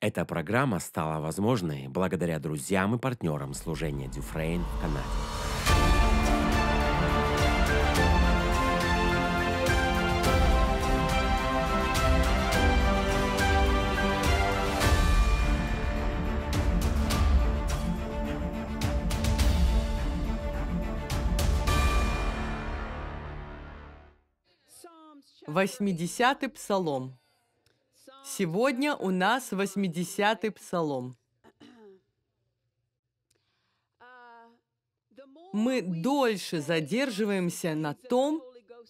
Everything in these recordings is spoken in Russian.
Эта программа стала возможной благодаря друзьям и партнерам служения Дюфрейн в Канаде. Восьмидесятый псалом. Сегодня у нас 80-й псалом. Мы дольше задерживаемся на том,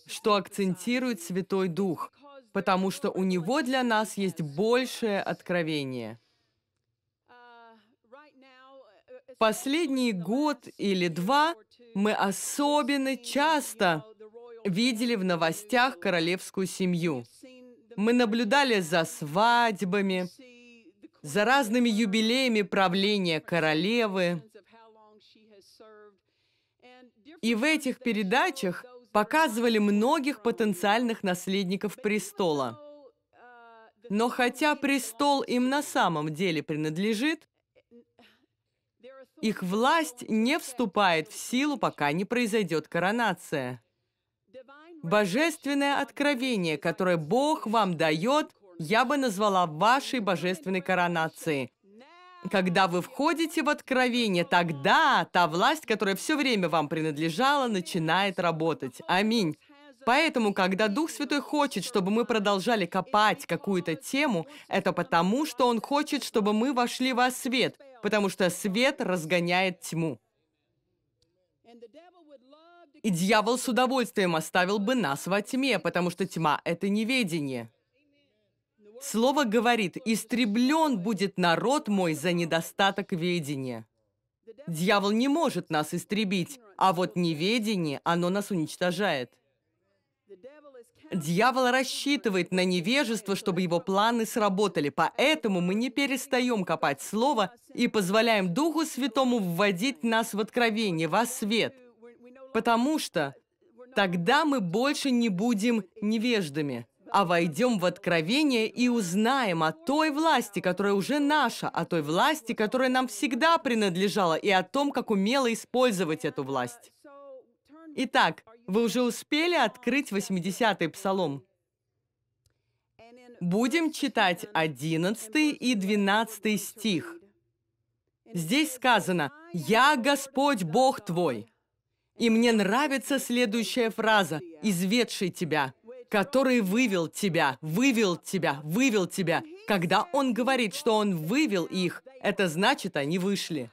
что акцентирует Святой Дух, потому что у него для нас есть большее откровение. Последний год или два мы особенно часто видели в новостях королевскую семью – мы наблюдали за свадьбами, за разными юбилеями правления королевы. И в этих передачах показывали многих потенциальных наследников престола. Но хотя престол им на самом деле принадлежит, их власть не вступает в силу, пока не произойдет коронация. Божественное откровение, которое Бог вам дает, я бы назвала вашей божественной коронацией. Когда вы входите в откровение, тогда та власть, которая все время вам принадлежала, начинает работать. Аминь. Поэтому, когда Дух Святой хочет, чтобы мы продолжали копать какую-то тему, это потому, что Он хочет, чтобы мы вошли во свет, потому что свет разгоняет тьму. И дьявол с удовольствием оставил бы нас во тьме, потому что тьма — это неведение. Слово говорит, «Истреблен будет народ мой за недостаток ведения». Дьявол не может нас истребить, а вот неведение, оно нас уничтожает. Дьявол рассчитывает на невежество, чтобы его планы сработали, поэтому мы не перестаем копать Слово и позволяем Духу Святому вводить нас в откровение, во свет – потому что тогда мы больше не будем невеждами, а войдем в откровение и узнаем о той власти, которая уже наша, о той власти, которая нам всегда принадлежала, и о том, как умело использовать эту власть. Итак, вы уже успели открыть 80-й псалом? Будем читать 11 и 12 стих. Здесь сказано «Я Господь Бог твой, и мне нравится следующая фраза «изведший тебя», который вывел тебя, вывел тебя, вывел тебя. Когда он говорит, что он вывел их, это значит, они вышли.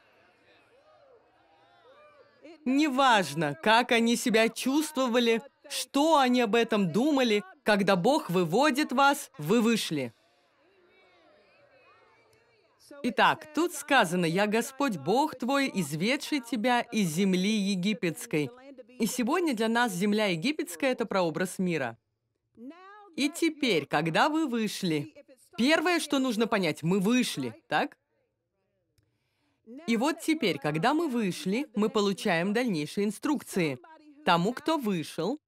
Неважно, как они себя чувствовали, что они об этом думали, когда Бог выводит вас, вы вышли. Итак, тут сказано, «Я Господь Бог твой, изведший тебя из земли египетской». И сегодня для нас земля египетская – это прообраз мира. И теперь, когда вы вышли, первое, что нужно понять, мы вышли, так? И вот теперь, когда мы вышли, мы получаем дальнейшие инструкции. Тому, кто вышел,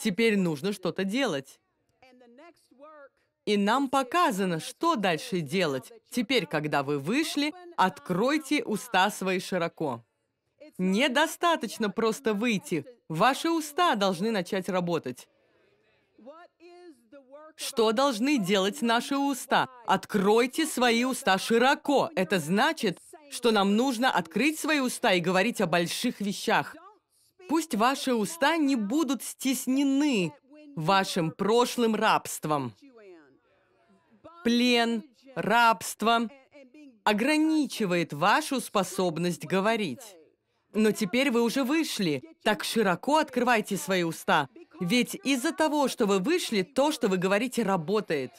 теперь нужно что-то делать. И нам показано, что дальше делать. Теперь, когда вы вышли, откройте уста свои широко. Недостаточно просто выйти. Ваши уста должны начать работать. Что должны делать наши уста? Откройте свои уста широко. Это значит, что нам нужно открыть свои уста и говорить о больших вещах. Пусть ваши уста не будут стеснены вашим прошлым рабством плен, рабство ограничивает вашу способность говорить. Но теперь вы уже вышли, так широко открывайте свои уста. Ведь из-за того, что вы вышли, то, что вы говорите, работает.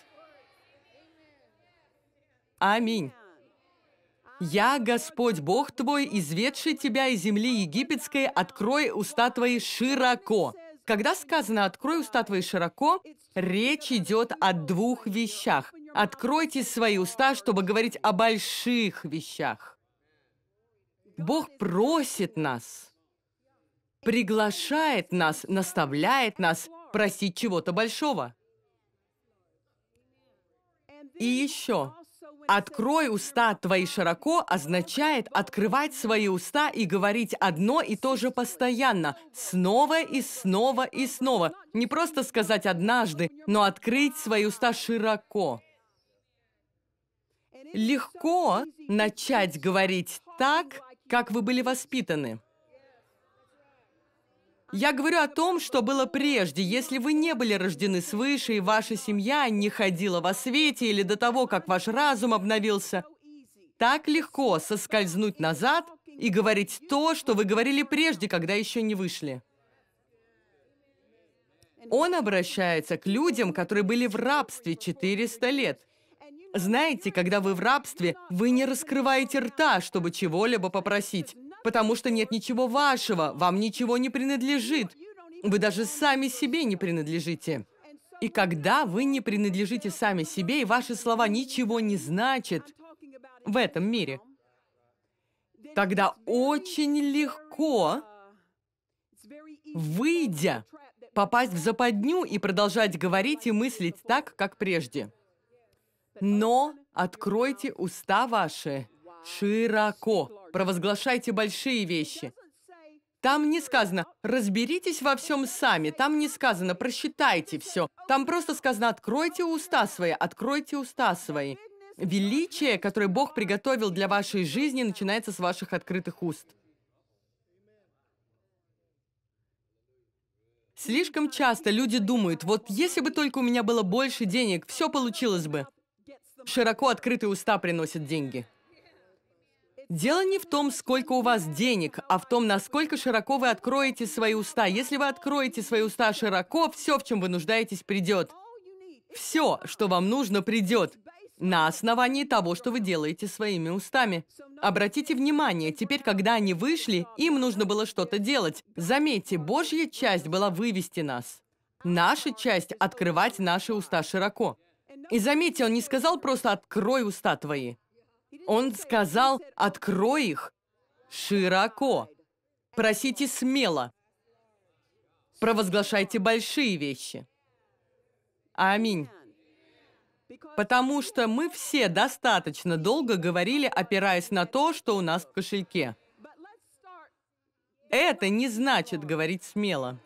Аминь. «Я, Господь Бог твой, изведший тебя из земли египетской, открой уста твои широко». Когда сказано «открой уста твои широко», речь идет о двух вещах – Откройте свои уста, чтобы говорить о больших вещах. Бог просит нас, приглашает нас, наставляет нас просить чего-то большого. И еще. «Открой уста твои широко» означает открывать свои уста и говорить одно и то же постоянно, снова и снова и снова. Не просто сказать однажды, но открыть свои уста широко легко начать говорить так, как вы были воспитаны. Я говорю о том, что было прежде. Если вы не были рождены свыше, и ваша семья не ходила во свете или до того, как ваш разум обновился, так легко соскользнуть назад и говорить то, что вы говорили прежде, когда еще не вышли. Он обращается к людям, которые были в рабстве 400 лет. Знаете, когда вы в рабстве, вы не раскрываете рта, чтобы чего-либо попросить, потому что нет ничего вашего, вам ничего не принадлежит. Вы даже сами себе не принадлежите. И когда вы не принадлежите сами себе, и ваши слова ничего не значат в этом мире, тогда очень легко, выйдя, попасть в западню и продолжать говорить и мыслить так, как прежде но откройте уста ваши широко, провозглашайте большие вещи. Там не сказано «разберитесь во всем сами», там не сказано «просчитайте все», там просто сказано «откройте уста свои», «откройте уста свои». Величие, которое Бог приготовил для вашей жизни, начинается с ваших открытых уст. Слишком часто люди думают, вот если бы только у меня было больше денег, все получилось бы широко открытые уста приносят деньги. Дело не в том, сколько у вас денег, а в том, насколько широко вы откроете свои уста. Если вы откроете свои уста широко, все, в чем вы нуждаетесь, придет. Все, что вам нужно, придет на основании того, что вы делаете своими устами. Обратите внимание, теперь, когда они вышли, им нужно было что-то делать. Заметьте, Божья часть была вывести нас. Наша часть – открывать наши уста широко. И заметьте, он не сказал просто «открой уста твои». Он сказал «открой их широко». Просите смело. Провозглашайте большие вещи. Аминь. Потому что мы все достаточно долго говорили, опираясь на то, что у нас в кошельке. Это не значит говорить смело.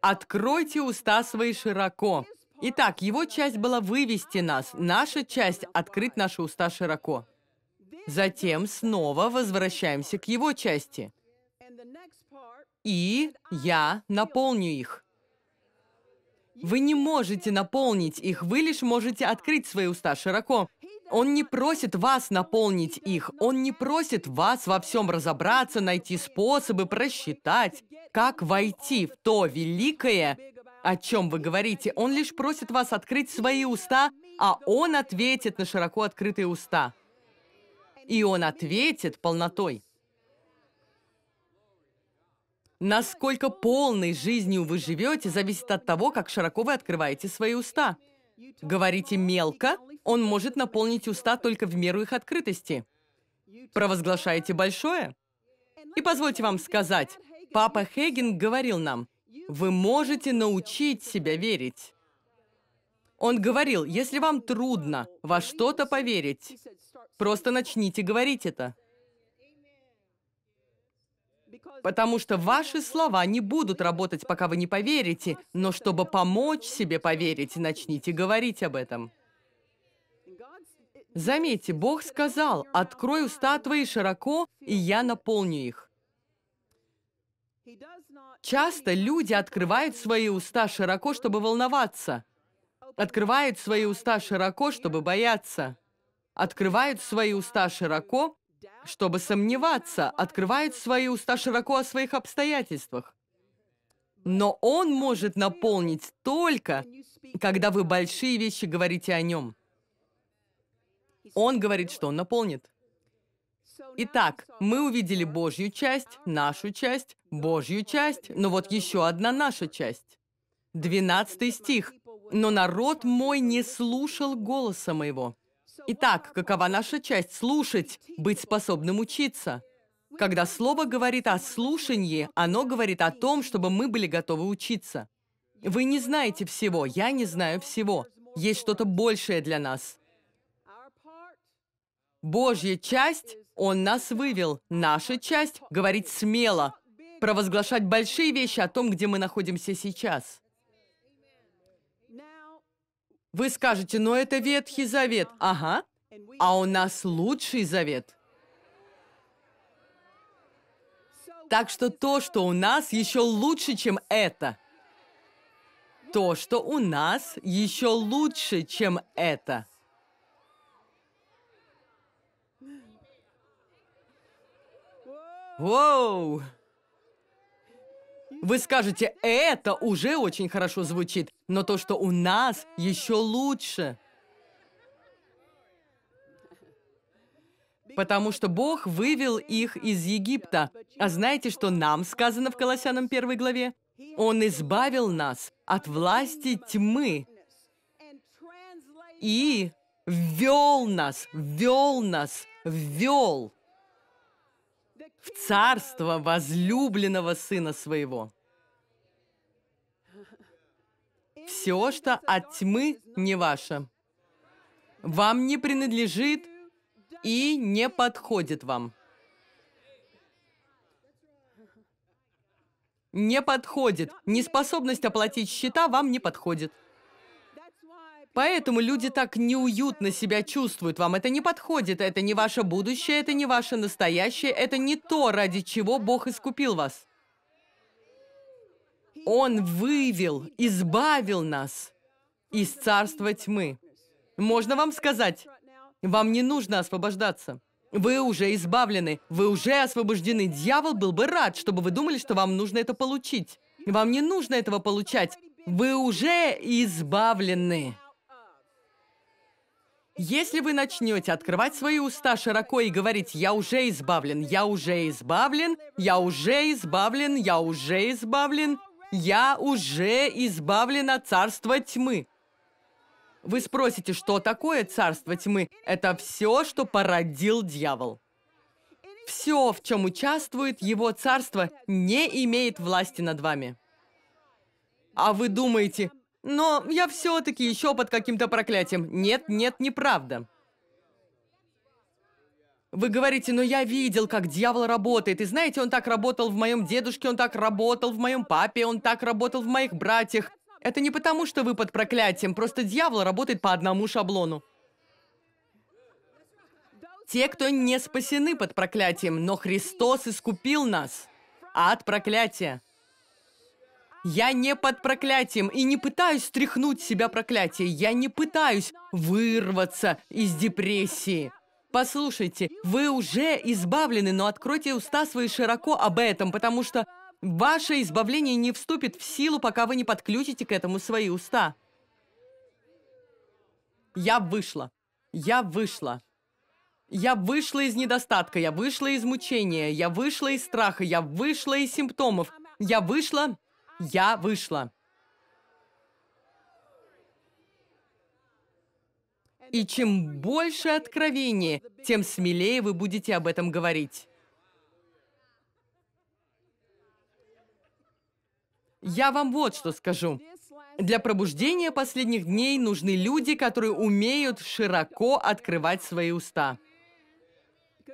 Откройте уста свои широко. Итак, его часть была вывести нас, наша часть — открыть наши уста широко. Затем снова возвращаемся к его части. И я наполню их. Вы не можете наполнить их, вы лишь можете открыть свои уста широко. Он не просит вас наполнить их, он не просит вас во всем разобраться, найти способы, просчитать, как войти в то великое, о чем вы говорите? Он лишь просит вас открыть свои уста, а он ответит на широко открытые уста. И он ответит полнотой. Насколько полной жизнью вы живете, зависит от того, как широко вы открываете свои уста. Говорите мелко, он может наполнить уста только в меру их открытости. Провозглашаете большое? И позвольте вам сказать, папа Хейген говорил нам – вы можете научить себя верить. Он говорил, если вам трудно во что-то поверить, просто начните говорить это. Потому что ваши слова не будут работать, пока вы не поверите, но чтобы помочь себе поверить, начните говорить об этом. Заметьте, Бог сказал, «Открой уста твои широко, и я наполню их». Часто люди открывают свои уста широко, чтобы волноваться. Открывают свои уста широко, чтобы бояться. Открывают свои уста широко, чтобы сомневаться. Открывают свои уста широко о своих обстоятельствах. Но он может наполнить только, когда вы большие вещи говорите о нем. Он говорит, что он наполнит. Итак, мы увидели Божью часть, нашу часть, Божью часть, но вот еще одна наша часть. 12 стих. «Но народ мой не слушал голоса моего». Итак, какова наша часть? Слушать, быть способным учиться. Когда слово говорит о слушании, оно говорит о том, чтобы мы были готовы учиться. Вы не знаете всего, я не знаю всего. Есть что-то большее для нас. Божья часть он нас вывел. Наша часть — говорить смело, провозглашать большие вещи о том, где мы находимся сейчас. Вы скажете, но это Ветхий Завет. Ага. А у нас лучший завет. Так что то, что у нас, еще лучше, чем это. То, что у нас, еще лучше, чем это. Воу! Вы скажете, это уже очень хорошо звучит, но то, что у нас, еще лучше. Потому что Бог вывел их из Египта. А знаете, что нам сказано в Колоссянам 1 главе? Он избавил нас от власти тьмы и ввел нас, ввел нас, ввел в царство возлюбленного сына своего. Все, что от тьмы, не ваше. Вам не принадлежит и не подходит вам. Не подходит. Неспособность оплатить счета вам не подходит. Поэтому люди так неуютно себя чувствуют. Вам это не подходит, это не ваше будущее, это не ваше настоящее, это не то, ради чего Бог искупил вас. Он вывел, избавил нас из царства тьмы. Можно вам сказать, вам не нужно освобождаться. Вы уже избавлены, вы уже освобождены. Дьявол был бы рад, чтобы вы думали, что вам нужно это получить. Вам не нужно этого получать. Вы уже избавлены. Если вы начнете открывать свои уста широко и говорить «Я уже избавлен, я уже избавлен, я уже избавлен, я уже избавлен, я уже избавлен от царства тьмы», вы спросите, что такое царство тьмы? Это все, что породил дьявол. Все, в чем участвует его царство, не имеет власти над вами. А вы думаете, но я все-таки еще под каким-то проклятием. Нет, нет, неправда. Вы говорите, но «Ну, я видел, как дьявол работает. И знаете, он так работал в моем дедушке, он так работал в моем папе, он так работал в моих братьях. Это не потому, что вы под проклятием, просто дьявол работает по одному шаблону. Те, кто не спасены под проклятием, но Христос искупил нас от проклятия. Я не под проклятием и не пытаюсь стряхнуть себя проклятие. Я не пытаюсь вырваться из депрессии. Послушайте, вы уже избавлены, но откройте уста свои широко об этом, потому что ваше избавление не вступит в силу, пока вы не подключите к этому свои уста. Я вышла. Я вышла. Я вышла из недостатка, я вышла из мучения, я вышла из страха, я вышла из симптомов, я вышла я вышла. И чем больше откровений, тем смелее вы будете об этом говорить. Я вам вот что скажу. Для пробуждения последних дней нужны люди, которые умеют широко открывать свои уста.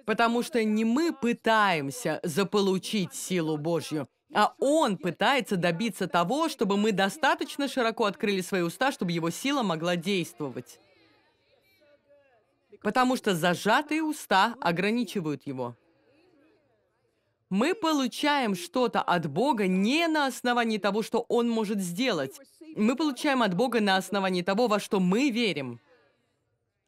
Потому что не мы пытаемся заполучить силу Божью, а он пытается добиться того, чтобы мы достаточно широко открыли свои уста, чтобы его сила могла действовать. Потому что зажатые уста ограничивают его. Мы получаем что-то от Бога не на основании того, что Он может сделать. Мы получаем от Бога на основании того, во что мы верим.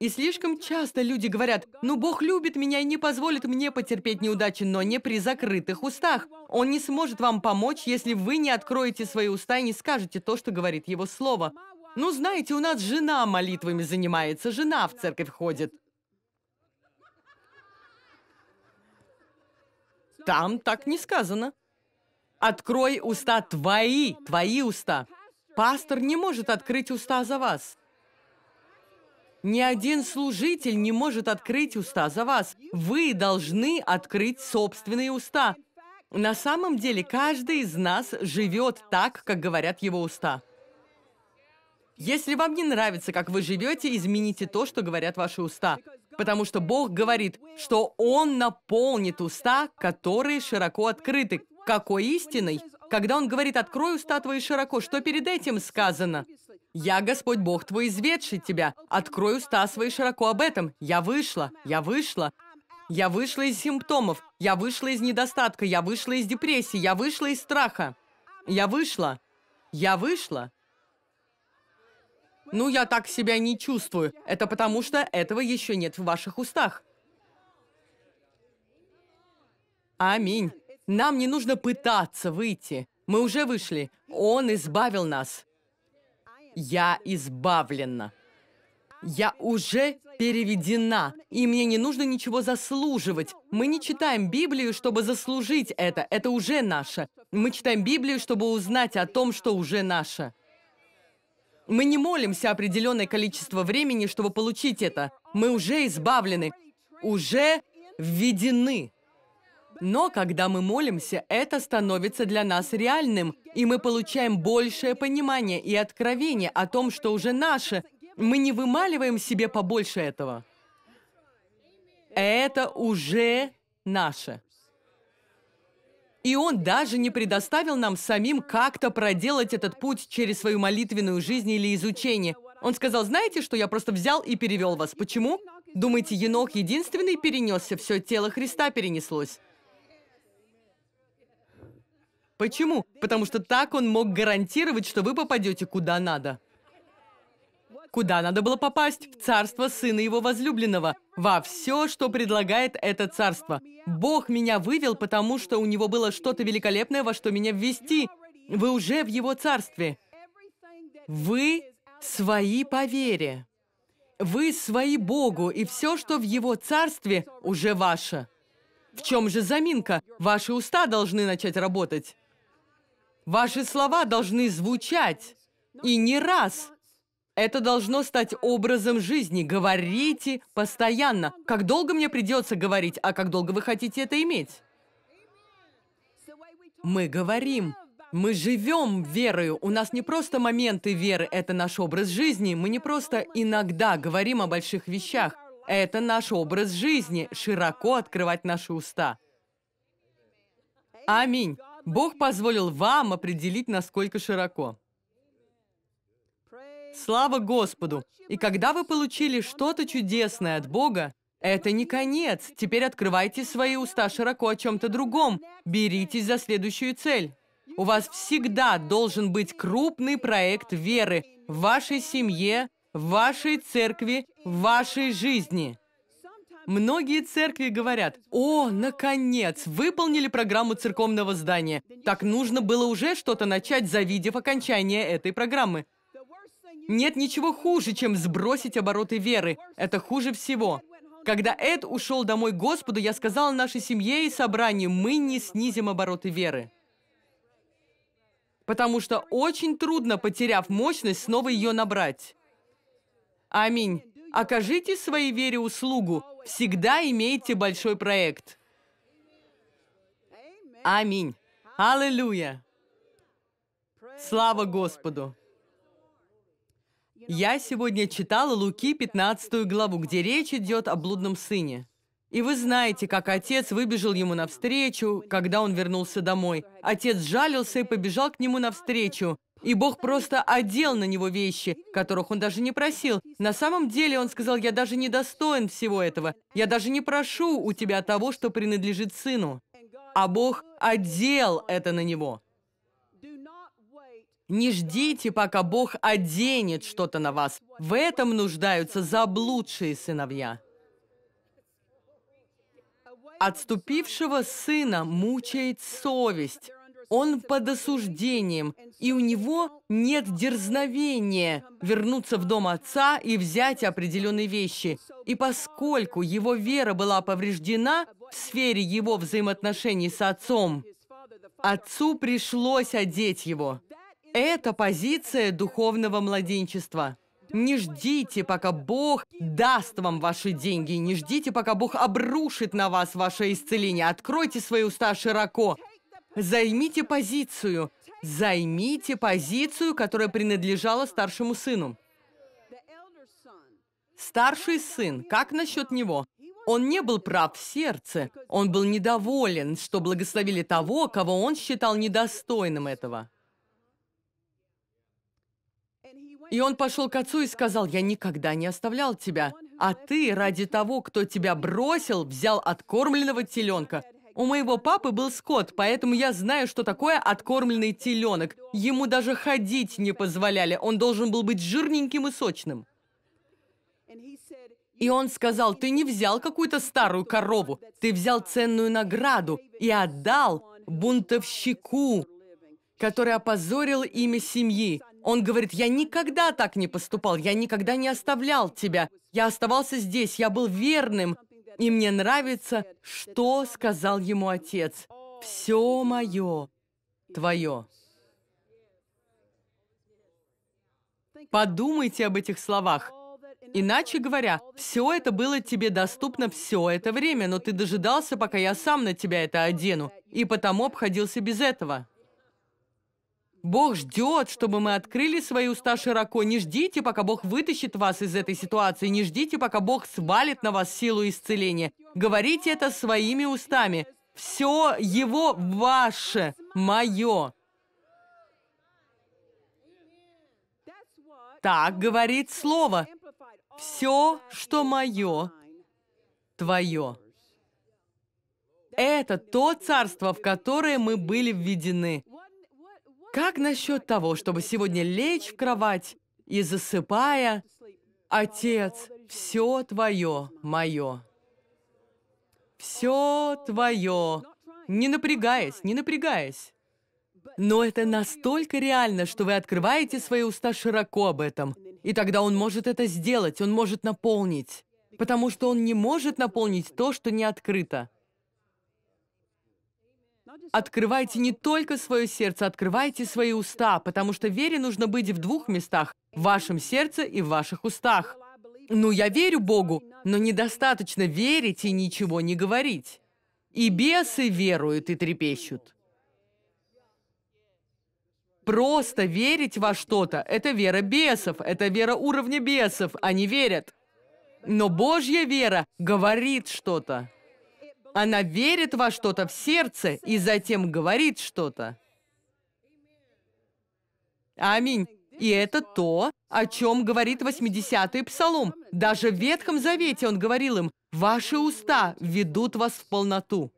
И слишком часто люди говорят, ну Бог любит меня и не позволит мне потерпеть неудачи, но не при закрытых устах. Он не сможет вам помочь, если вы не откроете свои уста и не скажете то, что говорит его слово. Ну, знаете, у нас жена молитвами занимается, жена в церковь ходит. Там так не сказано. Открой уста твои, твои уста. Пастор не может открыть уста за вас. Ни один служитель не может открыть уста за вас. Вы должны открыть собственные уста. На самом деле, каждый из нас живет так, как говорят его уста. Если вам не нравится, как вы живете, измените то, что говорят ваши уста. Потому что Бог говорит, что Он наполнит уста, которые широко открыты. Какой истиной? Когда Он говорит «открой уста твои широко», что перед этим сказано? «Я, Господь Бог твой, изведший тебя. Открой уста свои широко об этом. Я вышла, я вышла, я вышла из симптомов, я вышла из недостатка, я вышла из депрессии, я вышла из страха. Я вышла, я вышла». «Ну, я так себя не чувствую. Это потому, что этого еще нет в ваших устах». Аминь. Нам не нужно пытаться выйти. Мы уже вышли. Он избавил нас я избавлена. Я уже переведена, и мне не нужно ничего заслуживать. Мы не читаем Библию, чтобы заслужить это. Это уже наше. Мы читаем Библию, чтобы узнать о том, что уже наше. Мы не молимся определенное количество времени, чтобы получить это. Мы уже избавлены, уже введены. Но когда мы молимся, это становится для нас реальным. И мы получаем большее понимание и откровение о том, что уже наше. Мы не вымаливаем себе побольше этого. Это уже наше. И Он даже не предоставил нам самим как-то проделать этот путь через свою молитвенную жизнь или изучение. Он сказал, знаете что, я просто взял и перевел вас. Почему? Думаете, енок единственный перенесся, все тело Христа перенеслось? Почему? Потому что так он мог гарантировать, что вы попадете куда надо. Куда надо было попасть? В царство сына его возлюбленного. Во все, что предлагает это царство. Бог меня вывел, потому что у него было что-то великолепное, во что меня ввести. Вы уже в его царстве. Вы свои по вере. Вы свои Богу, и все, что в его царстве, уже ваше. В чем же заминка? Ваши уста должны начать работать. Ваши слова должны звучать, и не раз. Это должно стать образом жизни. Говорите постоянно. Как долго мне придется говорить, а как долго вы хотите это иметь? Мы говорим. Мы живем верою. У нас не просто моменты веры, это наш образ жизни. Мы не просто иногда говорим о больших вещах. Это наш образ жизни. Широко открывать наши уста. Аминь. Бог позволил вам определить, насколько широко. Слава Господу! И когда вы получили что-то чудесное от Бога, это не конец. Теперь открывайте свои уста широко о чем-то другом. Беритесь за следующую цель. У вас всегда должен быть крупный проект веры в вашей семье, в вашей церкви, в вашей жизни. Многие церкви говорят, о, наконец, выполнили программу церковного здания. Так нужно было уже что-то начать, завидев окончание этой программы. Нет ничего хуже, чем сбросить обороты веры. Это хуже всего. Когда Эд ушел домой к Господу, я сказал нашей семье и собранию, мы не снизим обороты веры. Потому что очень трудно, потеряв мощность, снова ее набрать. Аминь. Окажите своей вере услугу, Всегда имейте большой проект. Аминь. Аллилуйя. Слава Господу. Я сегодня читала Луки 15 главу, где речь идет о блудном сыне. И вы знаете, как отец выбежал ему навстречу, когда он вернулся домой. Отец жалился и побежал к нему навстречу. И Бог просто одел на него вещи, которых он даже не просил. На самом деле он сказал, я даже не достоин всего этого. Я даже не прошу у тебя того, что принадлежит сыну. А Бог одел это на него. Не ждите, пока Бог оденет что-то на вас. В этом нуждаются заблудшие сыновья. Отступившего сына мучает совесть. Он под осуждением, и у него нет дерзновения вернуться в дом отца и взять определенные вещи. И поскольку его вера была повреждена в сфере его взаимоотношений с отцом, отцу пришлось одеть его. Это позиция духовного младенчества. Не ждите, пока Бог даст вам ваши деньги. Не ждите, пока Бог обрушит на вас ваше исцеление. Откройте свои уста широко Займите позицию. Займите позицию, которая принадлежала старшему сыну. Старший сын, как насчет него? Он не был прав в сердце. Он был недоволен, что благословили того, кого он считал недостойным этого. И он пошел к отцу и сказал, «Я никогда не оставлял тебя, а ты ради того, кто тебя бросил, взял откормленного теленка. У моего папы был скот, поэтому я знаю, что такое откормленный теленок. Ему даже ходить не позволяли, он должен был быть жирненьким и сочным. И он сказал, ты не взял какую-то старую корову, ты взял ценную награду и отдал бунтовщику, который опозорил имя семьи. Он говорит, я никогда так не поступал, я никогда не оставлял тебя. Я оставался здесь, я был верным, и мне нравится, что сказал ему отец. «Все мое твое». Подумайте об этих словах. Иначе говоря, все это было тебе доступно все это время, но ты дожидался, пока я сам на тебя это одену, и потому обходился без этого. Бог ждет, чтобы мы открыли свои уста широко. Не ждите, пока Бог вытащит вас из этой ситуации. Не ждите, пока Бог свалит на вас силу исцеления. Говорите это своими устами. Все его ваше, мое. Так говорит Слово. Все, что мое, твое. Это то царство, в которое мы были введены. Как насчет того, чтобы сегодня лечь в кровать и, засыпая, «Отец, все твое, мое». Все твое, не напрягаясь, не напрягаясь. Но это настолько реально, что вы открываете свои уста широко об этом. И тогда он может это сделать, он может наполнить. Потому что он не может наполнить то, что не открыто. Открывайте не только свое сердце, открывайте свои уста, потому что вере нужно быть в двух местах – в вашем сердце и в ваших устах. Ну, я верю Богу, но недостаточно верить и ничего не говорить. И бесы веруют и трепещут. Просто верить во что-то – это вера бесов, это вера уровня бесов, они верят. Но Божья вера говорит что-то. Она верит во что-то в сердце и затем говорит что-то. Аминь. И это то, о чем говорит 80-й Псалом. Даже в Ветхом Завете он говорил им, «Ваши уста ведут вас в полноту»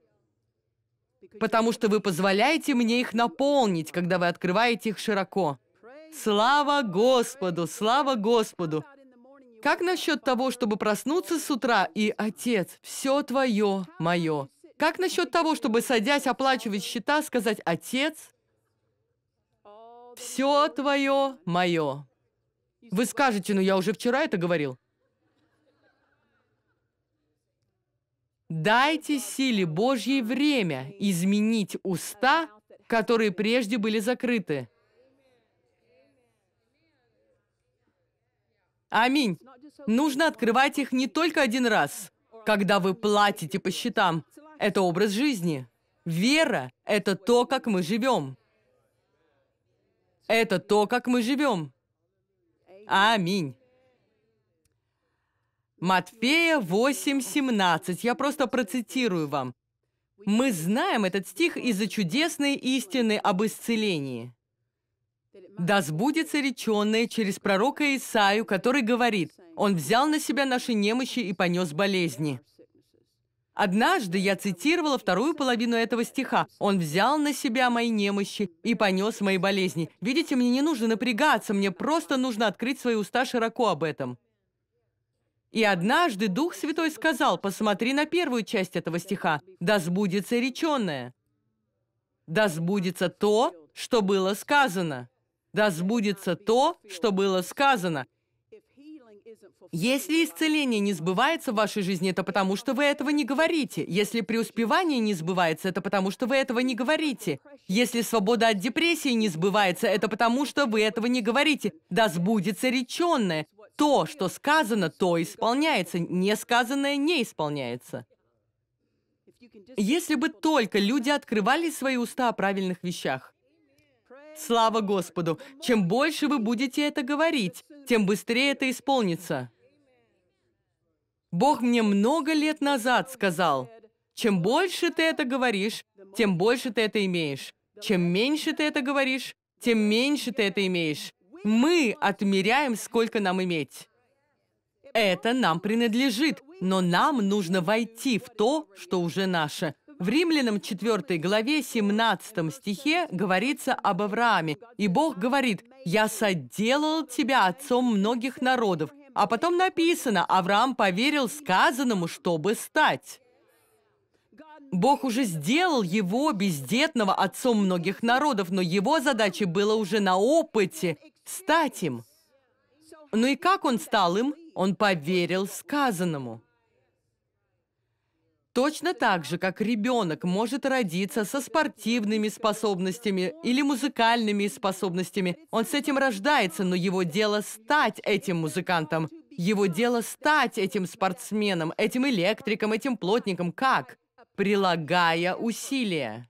потому что вы позволяете мне их наполнить, когда вы открываете их широко. Слава Господу, слава Господу! Как насчет того, чтобы проснуться с утра и «Отец, все твое, мое»? Как насчет того, чтобы, садясь, оплачивать счета, сказать «Отец, все твое, мое»? Вы скажете, ну я уже вчера это говорил. Дайте силе Божьей время изменить уста, которые прежде были закрыты. Аминь. Нужно открывать их не только один раз, когда вы платите по счетам. Это образ жизни. Вера – это то, как мы живем. Это то, как мы живем. Аминь. Матфея 8:17. Я просто процитирую вам. Мы знаем этот стих из-за чудесной истины об исцелении. «Да сбудется реченное через пророка Исаю, который говорит, «Он взял на себя наши немощи и понес болезни». Однажды я цитировала вторую половину этого стиха. «Он взял на себя мои немощи и понес мои болезни». Видите, мне не нужно напрягаться, мне просто нужно открыть свои уста широко об этом. И однажды Дух Святой сказал, посмотри на первую часть этого стиха, «Да сбудется реченное». «Да сбудется то, что было сказано» да сбудется то, что было сказано. Если исцеление не сбывается в вашей жизни, это потому, что вы этого не говорите. Если преуспевание не сбывается, это потому, что вы этого не говорите. Если свобода от депрессии не сбывается, это потому, что вы этого не говорите. Да сбудется реченное. То, что сказано, то исполняется. Не сказанное не исполняется. Если бы только люди открывали свои уста о правильных вещах. Слава Господу! Чем больше вы будете это говорить, тем быстрее это исполнится. Бог мне много лет назад сказал, чем больше ты это говоришь, тем больше ты это имеешь. Чем меньше ты это говоришь, тем меньше ты это имеешь. Мы отмеряем, сколько нам иметь. Это нам принадлежит, но нам нужно войти в то, что уже наше – в Римлянам 4 главе 17 стихе говорится об Аврааме, и Бог говорит, «Я соделал тебя отцом многих народов». А потом написано, Авраам поверил сказанному, чтобы стать. Бог уже сделал его бездетного отцом многих народов, но его задачей было уже на опыте стать им. Ну и как он стал им? Он поверил сказанному. Точно так же, как ребенок может родиться со спортивными способностями или музыкальными способностями. Он с этим рождается, но его дело стать этим музыкантом. Его дело стать этим спортсменом, этим электриком, этим плотником. Как? Прилагая усилия.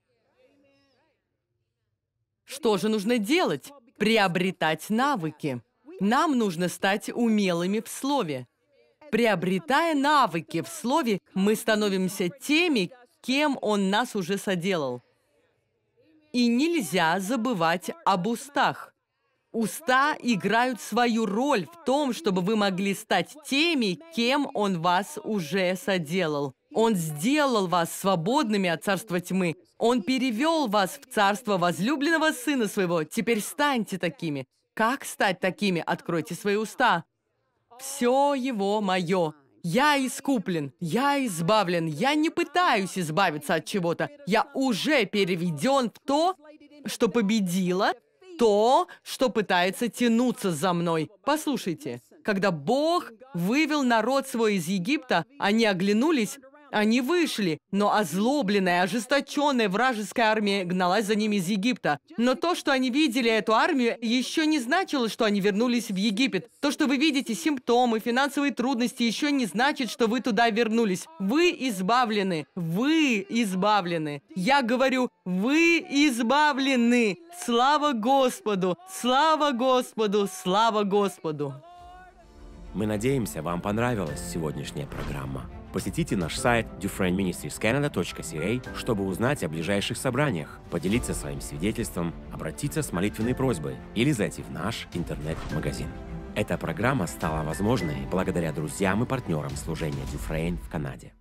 Что же нужно делать? Приобретать навыки. Нам нужно стать умелыми в слове. Приобретая навыки в слове, мы становимся теми, кем он нас уже соделал. И нельзя забывать об устах. Уста играют свою роль в том, чтобы вы могли стать теми, кем он вас уже соделал. Он сделал вас свободными от царства тьмы. Он перевел вас в царство возлюбленного сына своего. Теперь станьте такими. Как стать такими? Откройте свои уста. Все его мое. Я искуплен, я избавлен, я не пытаюсь избавиться от чего-то. Я уже переведен в то, что победило то, что пытается тянуться за мной. Послушайте, когда Бог вывел народ свой из Египта, они оглянулись они вышли, но озлобленная, ожесточенная вражеская армия гналась за ними из Египта. Но то, что они видели эту армию, еще не значило, что они вернулись в Египет. То, что вы видите симптомы, финансовые трудности, еще не значит, что вы туда вернулись. Вы избавлены. Вы избавлены. Я говорю, вы избавлены. Слава Господу! Слава Господу! Слава Господу! Мы надеемся, вам понравилась сегодняшняя программа. Посетите наш сайт dufresneministriescanada.ca, чтобы узнать о ближайших собраниях, поделиться своим свидетельством, обратиться с молитвенной просьбой или зайти в наш интернет-магазин. Эта программа стала возможной благодаря друзьям и партнерам служения Дюфрейн в Канаде.